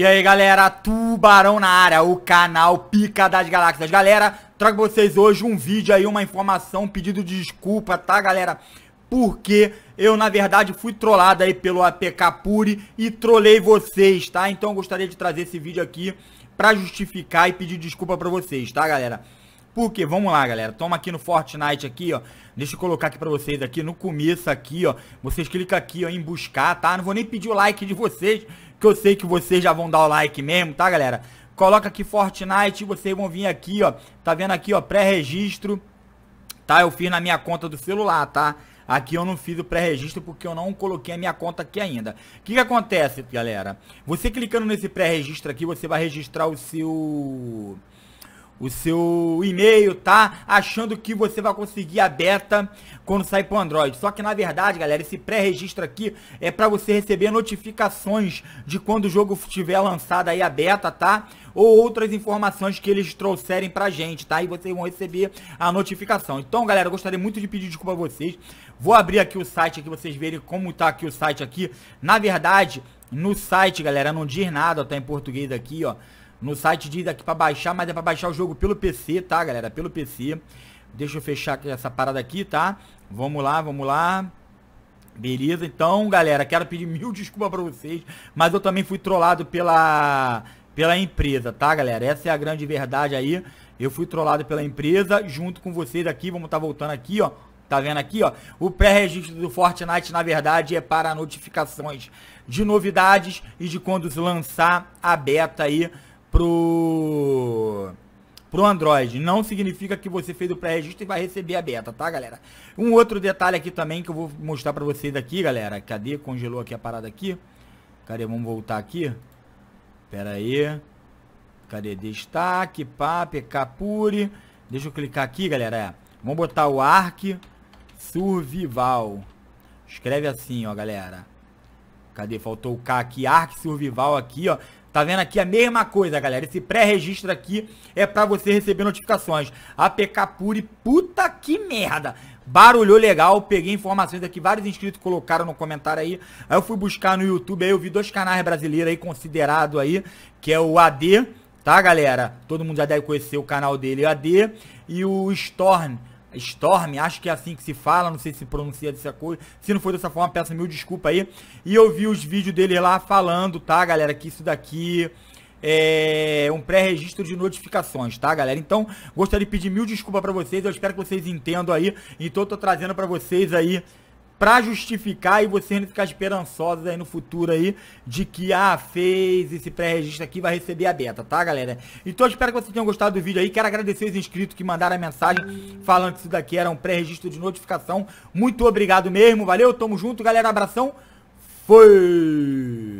E aí galera, Tubarão na área, o canal Pica das Galáxias Galera, trago pra vocês hoje um vídeo aí, uma informação, um pedido de desculpa, tá galera? Porque eu na verdade fui trollado aí pelo APK Puri e trolei vocês, tá? Então eu gostaria de trazer esse vídeo aqui pra justificar e pedir desculpa pra vocês, tá galera? Porque, vamos lá, galera. Toma aqui no Fortnite aqui, ó. Deixa eu colocar aqui para vocês aqui no começo aqui, ó. Vocês clicam aqui, ó, em buscar, tá? Não vou nem pedir o like de vocês, que eu sei que vocês já vão dar o like mesmo, tá, galera? Coloca aqui Fortnite, vocês vão vir aqui, ó. Tá vendo aqui, ó, pré-registro. Tá? Eu fiz na minha conta do celular, tá? Aqui eu não fiz o pré-registro porque eu não coloquei a minha conta aqui ainda. O que, que acontece, galera? Você clicando nesse pré-registro aqui, você vai registrar o seu o seu e-mail, tá? Achando que você vai conseguir a beta quando sair pro Android. Só que na verdade, galera, esse pré-registro aqui é para você receber notificações de quando o jogo estiver lançado aí a beta, tá? Ou outras informações que eles trouxerem pra gente, tá? E vocês vão receber a notificação. Então, galera, eu gostaria muito de pedir desculpa a vocês. Vou abrir aqui o site aqui, vocês verem como tá aqui o site aqui. Na verdade, no site, galera, não diz nada, tá em português aqui, ó no site diz aqui pra baixar, mas é pra baixar o jogo pelo PC, tá, galera? Pelo PC. Deixa eu fechar essa parada aqui, tá? Vamos lá, vamos lá. Beleza, então, galera, quero pedir mil desculpas pra vocês, mas eu também fui trollado pela, pela empresa, tá, galera? Essa é a grande verdade aí. Eu fui trollado pela empresa, junto com vocês aqui, vamos tá voltando aqui, ó. Tá vendo aqui, ó? O pré-registro do Fortnite, na verdade, é para notificações de novidades e de quando se lançar a beta aí pro pro Android. Não significa que você fez o pré-registro e vai receber a beta, tá, galera? Um outro detalhe aqui também que eu vou mostrar pra vocês aqui, galera. Cadê? Congelou aqui a parada aqui. Cadê? Vamos voltar aqui. Pera aí. Cadê? Destaque, pá, pkpure. Deixa eu clicar aqui, galera. Vamos botar o Arc Survival. Escreve assim, ó, galera. Cadê? Faltou o K aqui. Arc Survival aqui, ó. Tá vendo aqui a mesma coisa, galera. Esse pré-registro aqui é pra você receber notificações. APK Puri, puta que merda. Barulhou legal, peguei informações aqui, vários inscritos colocaram no comentário aí. Aí eu fui buscar no YouTube, aí eu vi dois canais brasileiros aí considerado aí, que é o AD, tá, galera? Todo mundo já deve conhecer o canal dele, o AD, e o Storm. Storm, acho que é assim que se fala, não sei se pronuncia dessa coisa. Se não for dessa forma, peço mil desculpa aí. E eu vi os vídeos dele lá falando, tá, galera, que isso daqui é um pré-registro de notificações, tá, galera? Então, gostaria de pedir mil desculpa para vocês, eu espero que vocês entendam aí. Então, eu tô trazendo para vocês aí para justificar e vocês não ficar esperançosos aí no futuro aí de que, ah, fez esse pré-registro aqui vai receber a beta, tá, galera? Então eu espero que vocês tenham gostado do vídeo aí. Quero agradecer os inscritos que mandaram a mensagem falando que isso daqui era um pré-registro de notificação. Muito obrigado mesmo, valeu, tamo junto, galera, abração, foi!